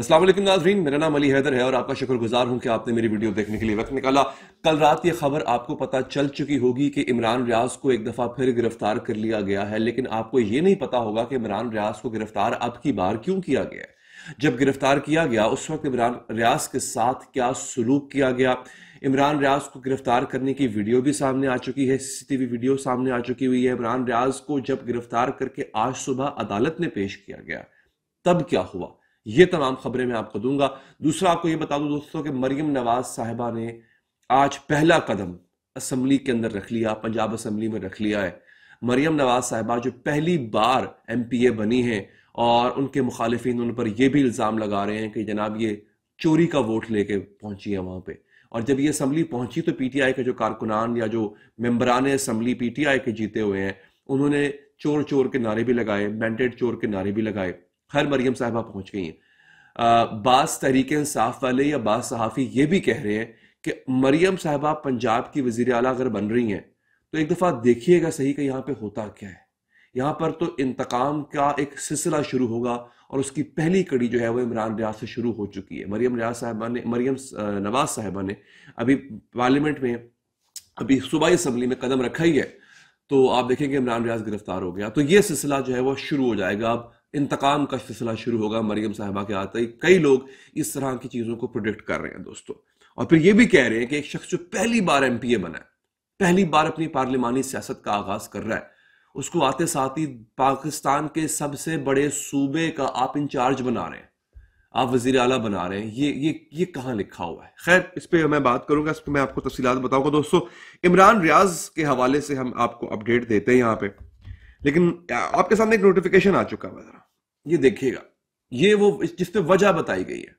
असलम नाजरीन मेरा नाम अली हैदर है और आपका शुक्रगुजार हूं कि आपने मेरी वीडियो देखने के लिए वक्त निकाला कल रात ये खबर आपको पता चल चुकी होगी कि इमरान रियाज को एक दफ़ा फिर गिरफ्तार कर लिया गया है लेकिन आपको ये नहीं पता होगा कि इमरान रियाज को गिरफ्तार अब की बार क्यों किया गया जब गिरफ्तार किया गया उस वक्त इमरान रियाज के साथ क्या सलूक किया गया इमरान रियाज को गिरफ्तार करने की वीडियो भी सामने आ चुकी है सीसीटीवी वीडियो सामने आ चुकी हुई है इमरान रियाज को जब गिरफ्तार करके आज सुबह अदालत में पेश किया गया तब क्या हुआ ये तमाम खबरें मैं आपको दूंगा दूसरा आपको ये बता दूं दोस्तों कि मरियम नवाज साहिबा ने आज पहला कदम असम्बली के अंदर रख लिया पंजाब असम्बली में रख लिया है मरियम नवाज साहिबा जो पहली बार एम पी ए बनी है और उनके मुखालफी उन पर यह भी इल्ज़ाम लगा रहे हैं कि जनाब ये चोरी का वोट लेके पहुंची है वहां पर और जब ये असम्बली पहुंची तो पी टी आई के जो कारकुनान या जो मेम्बरान असम्बली पी टी आई के जीते हुए हैं उन्होंने चोर चोर के नारे भी लगाए मैंडेट चोर के नारे भी लगाए खैर मरियम साहबा पहुंच गई हैं बास तहरीक इंसाफ वाले या बास सहाफ़ी ये भी कह रहे हैं कि मरियम साहबा पंजाब की वजीर अला अगर बन रही हैं तो एक दफ़ा देखिएगा सही कि यहाँ पर होता क्या है यहाँ पर तो इंतकाम का एक सिलसिला शुरू होगा और उसकी पहली कड़ी जो है वो इमरान रियाज से शुरू हो चुकी है मरियम रियाज साहबा ने मरियम नवाज साहबा ने अभी पार्लियामेंट में अभी सूबाई असम्बली में कदम रखा ही है तो आप देखेंगे इमरान रियाज गिरफ्तार हो गया तो ये सिलसिला जो है वो शुरू हो जाएगा अब इंतकाम का सिलसिला शुरू होगा मरियम साहबा के आते ही कई लोग इस तरह की चीज़ों को प्रोडिक्ट कर रहे हैं दोस्तों और फिर ये भी कह रहे हैं कि एक शख्स जो पहली बार एम पी ए बना है पहली बार अपनी पार्लियामानी सियासत का आगाज़ कर रहा है उसको आते साथ ही पाकिस्तान के सबसे बड़े सूबे का आप इंचार्ज बना रहे हैं आप वजीर अला बना रहे हैं ये ये ये कहाँ लिखा हुआ है खैर इस पर मैं बात करूंगा इस पर मैं आपको तफसीत बताऊंगा दोस्तों इमरान रियाज के हवाले से हम आपको अपडेट देते हैं यहाँ पे लेकिन आपके सामने एक नोटिफिकेशन आ चुका है जरा ये देखिएगा ये वो जिसमें वजह बताई गई है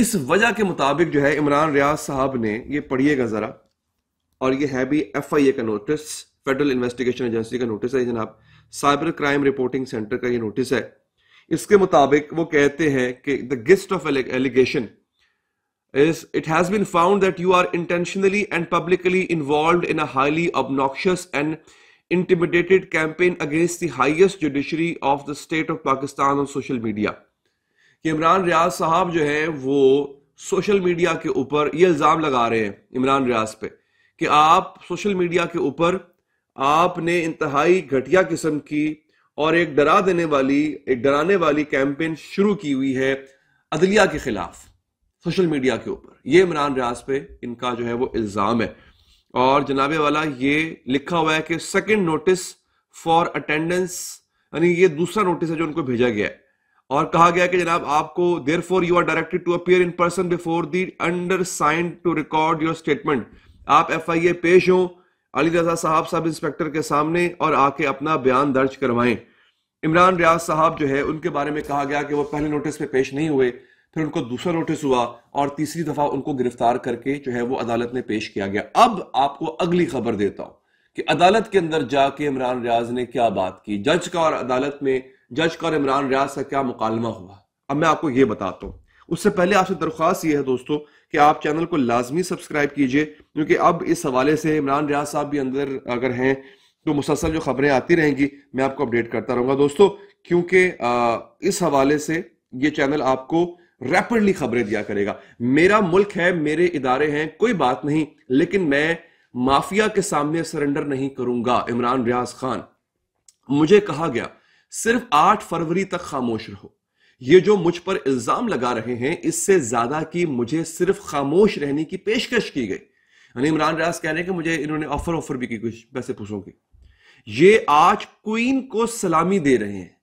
इस वजह के मुताबिक जो है इमरान रियाज साहब ने ये पढ़िएगा जरा और ये है भी एफ आई ए का नोटिस फेडरल इन्वेस्टिगेशन एजेंसी का नोटिस है जनाब साइबर क्राइम रिपोर्टिंग सेंटर का ये नोटिस है इसके मुताबिक वो कहते हैं कि the gist of allegation is it has been found that you are intentionally and publicly involved in a highly obnoxious and intimidated campaign against the highest judiciary of the state of Pakistan on social media. कि इमरान रियाज साहब जो हैं वो social media के ऊपर ये इल्ज़ाम लगा रहे हैं इमरान रियाज पे कि आप सोशल मीडिया के ऊपर आपने इंतहाई घटिया किस्म की और एक डरा देने वाली एक डराने वाली कैंपेन शुरू की हुई है अदलिया के खिलाफ सोशल मीडिया के ऊपर ये इमरान रियाज पे इनका जो है वो इल्ज़ाम है और जनाबे वाला ये लिखा हुआ है कि सेकंड नोटिस फॉर अटेंडेंस यानी ये दूसरा नोटिस है जो उनको भेजा गया है और कहा गया कि जनाब आपको there for you are directed to appear in person before the undersigned to record your statement आप एफ आई ए पेश हो अली रजा साहब सब इंस्पेक्टर के सामने और आके अपना बयान दर्ज करवाएं इमरान रियाज साहब जो है उनके बारे में कहा गया कि वो पहले नोटिस पे पेश नहीं हुए फिर उनको दूसरा नोटिस हुआ और तीसरी दफा उनको गिरफ्तार करके जो है वो अदालत में पेश किया गया अब आपको अगली खबर देता हूं कि अदालत के अंदर जाके इमरान रियाज ने क्या बात की जज का और अदालत में जज का और इमरान रियाज का क्या मुकालमा हुआ अब मैं आपको यह बताता हूँ उससे पहले आपसे दरख्वास्त यह है दोस्तों कि आप चैनल को लाजमी सब्सक्राइब कीजिए क्योंकि अब इस हवाले से इमरान रियाज साहब भी अंदर अगर हैं तो मुसलसल जो खबरें आती रहेंगी मैं आपको अपडेट करता रहूंगा दोस्तों क्योंकि इस हवाले से ये चैनल आपको रैपिडली खबरें दिया करेगा मेरा मुल्क है मेरे इदारे हैं कोई बात नहीं लेकिन मैं माफिया के सामने सरेंडर नहीं करूंगा इमरान रियाज खान मुझे कहा गया सिर्फ आठ फरवरी तक खामोश रहो ये जो मुझ पर इल्जाम लगा रहे हैं इससे ज्यादा की मुझे सिर्फ खामोश रहने की पेशकश की गई यानी इमरान रियाज कह रहे हैं कि मुझे इन्होंने ऑफर ऑफर भी की कुछ पैसे पूछोगे ये आज क्वीन को सलामी दे रहे हैं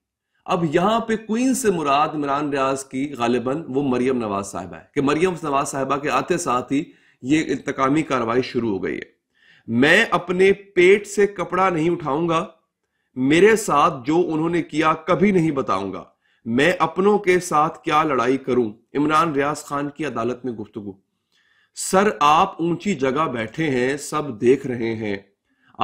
अब यहां पे क्वीन से मुराद इमरान रियाज की गालिबन वो मरियम नवाज साहबा है कि मरियम नवाज साहबा के आते साथ ही ये इंतकामी कार्रवाई शुरू हो गई है मैं अपने पेट से कपड़ा नहीं उठाऊंगा मेरे साथ जो उन्होंने किया कभी नहीं बताऊंगा मैं अपनों के साथ क्या लड़ाई करूं इमरान रियाज खान की अदालत में गुफ्तगु सर आप ऊंची जगह बैठे हैं सब देख रहे हैं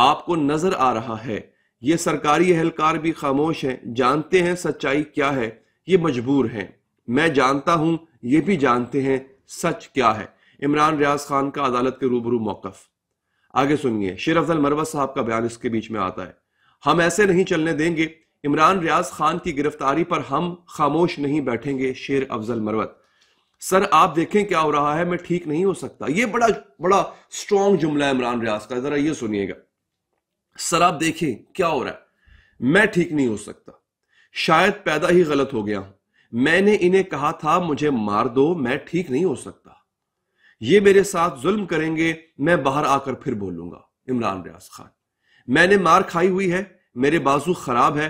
आपको नजर आ रहा है ये सरकारी अहलकार भी खामोश हैं जानते हैं सच्चाई क्या है ये मजबूर हैं मैं जानता हूं ये भी जानते हैं सच क्या है इमरान रियाज खान का अदालत के रूबरू मौकफ आगे सुनिए शेर अफजल मरवत साहब का बयान इसके बीच में आता है हम ऐसे नहीं चलने देंगे इमरान रियाज खान की गिरफ्तारी पर हम खामोश नहीं बैठेंगे शेर अफजल मरवत सर आप देखें क्या हो रहा है मैं ठीक नहीं हो सकता ये बड़ा बड़ा स्ट्रॉन्ग जुमला है इमरान रियाज का जरा ये सुनिएगा सर आप देखें क्या हो रहा है मैं ठीक नहीं हो सकता शायद पैदा ही गलत हो गया हूं मैंने इन्हें कहा था मुझे मार दो मैं ठीक नहीं हो सकता ये मेरे साथ जुल्म करेंगे मैं बाहर आकर फिर बोलूंगा इमरान रियाज खान मैंने मार खाई हुई है मेरे बाजू खराब है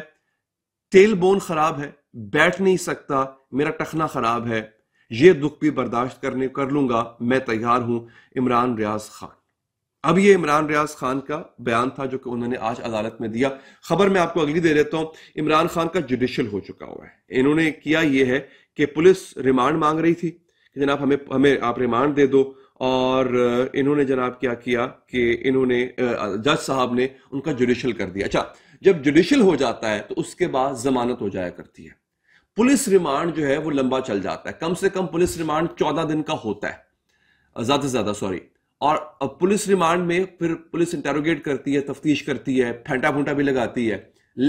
तेल बोन खराब है बैठ नहीं सकता मेरा टखना खराब है ये दुख भी बर्दाश्त करने कर लूंगा मैं तैयार हूं इमरान रियाज खान अब ये इमरान रियाज खान का बयान था जो कि उन्होंने आज अदालत में दिया खबर मैं आपको अगली दे देता हूं इमरान खान का जुडिशल हो चुका हुआ है इन्होंने किया ये है कि पुलिस रिमांड मांग रही थी कि जनाब हमें हमें आप रिमांड दे दो और इन्होंने जनाब क्या किया कि इन्होंने जज साहब ने उनका जुडिशल कर दिया अच्छा जब जुडिशल हो जाता है तो उसके बाद जमानत हो जाया करती है पुलिस रिमांड जो है वो लंबा चल जाता है कम से कम पुलिस रिमांड चौदह दिन का होता है ज्यादा से ज्यादा सॉरी और पुलिस रिमांड में फिर पुलिस इंटेरोगेट करती है तफ्तीश करती है फेंटा फूटा भी लगाती है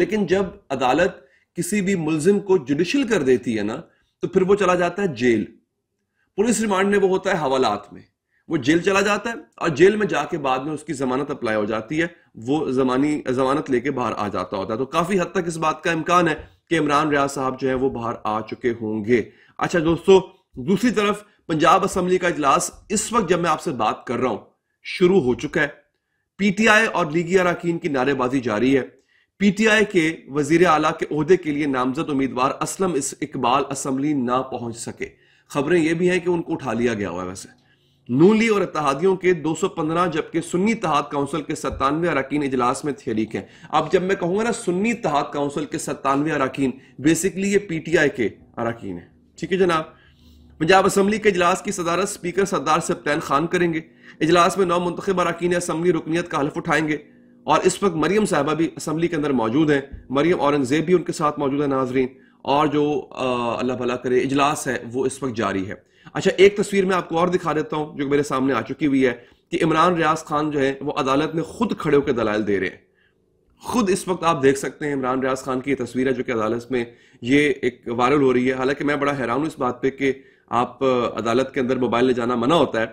लेकिन जब अदालत किसी भी मुलजिम को जुडिशल कर देती है ना तो फिर वो चला जाता है जेल पुलिस रिमांड में वो होता है हवालात में वो जेल चला जाता है और जेल में जाके बाद में उसकी जमानत अप्लाई हो जाती है वो जमानी जमानत लेके बाहर आ जाता होता है तो काफी हद तक इस बात का इम्कान है कि इमरान रियाज साहब जो है वो बाहर आ चुके होंगे अच्छा दोस्तों दूसरी तरफ पंजाब असेंबली का इजलास इस वक्त जब मैं आपसे बात कर रहा हूं शुरू हो चुका है पीटीआई और लीगी अरकान की नारेबाजी जारी है पीटीआई के वजीर आला के अहदे के लिए नामजद उम्मीदवार असलम इस इकबाल असम्बली ना पहुंच सके खबरें यह भी हैं कि उनको उठा लिया गया हुआ है वैसे नूली और इतिहादियों के 215 जबकि सुन्नी तहाद काउंसिल के सत्तानवे अरकान इजलास में शरीक हैं अब जब मैं कहूंगा ना सुन्नी तहाद काउंसिल के सत्तानवे अरकान बेसिकली ये पीटीआई के अरकान है ठीक है जनाब पंजाब असम्बली के अजलास की सदारत स्पीकर सरदार सप्तैन खान करेंगे इजलास में नौ मंतब अरकान असम्बली रुकनीत का हल्फ उठाएंगे और इस वक्त मरीम साहबा भी असम्बली के अंदर मौजूद हैं मरीम औरंगजेब भी उनके साथ मौजूद है नाजरीन और जो अल्लाह भला करे इजलास है वो इस वक्त जारी है अच्छा एक तस्वीर मैं आपको और दिखा देता हूँ जो मेरे सामने आ चुकी हुई है कि इमरान रियाज खान जो है वो अदालत में खुद खड़े होकर दलाल दे रहे हैं खुद इस वक्त आप देख सकते हैं इमरान रियाज खान की तस्वीर है जो कि अदालत में ये एक वायरल हो रही है हालांकि मैं बड़ा हैरान हूँ इस बात पर कि आप अदालत के अंदर मोबाइल ले जाना मना होता है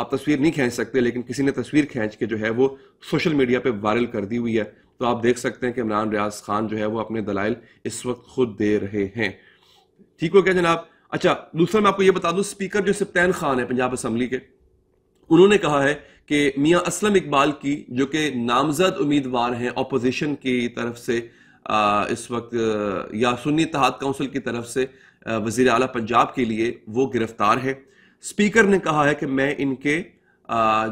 आप तस्वीर नहीं खींच सकते लेकिन किसी ने तस्वीर खींच के जो है वो सोशल मीडिया पे वायरल कर दी हुई है तो आप देख सकते हैं कि इमरान रियाज खान जो है वो अपने दलाइल इस वक्त खुद दे रहे हैं ठीक हो गया जनाब अच्छा दूसरा मैं आपको ये बता दूं स्पीकर जो सिप्तैन खान है पंजाब असम्बली के उन्होंने कहा है कि मियाँ असलम इकबाल की जो कि नामजद उम्मीदवार हैं अपोजिशन की तरफ से आ, इस वक्त या सुन्नी तहाद काउंसिल की तरफ से वजीर अला पंजाब के लिए वो गिरफ़्तार है स्पीकर ने कहा है कि मैं इनके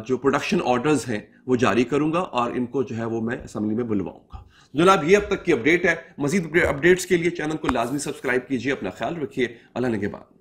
जो प्रोडक्शन ऑर्डर्स हैं वो जारी करूंगा और इनको जो है वो मैं असम्बली में बुलवाऊंगा जनाब ये अब तक की अपडेट है मजीद अपडेट्स के लिए चैनल को लाजमी सब्सक्राइब कीजिए अपना ख्याल रखिए अल्लाह के बाद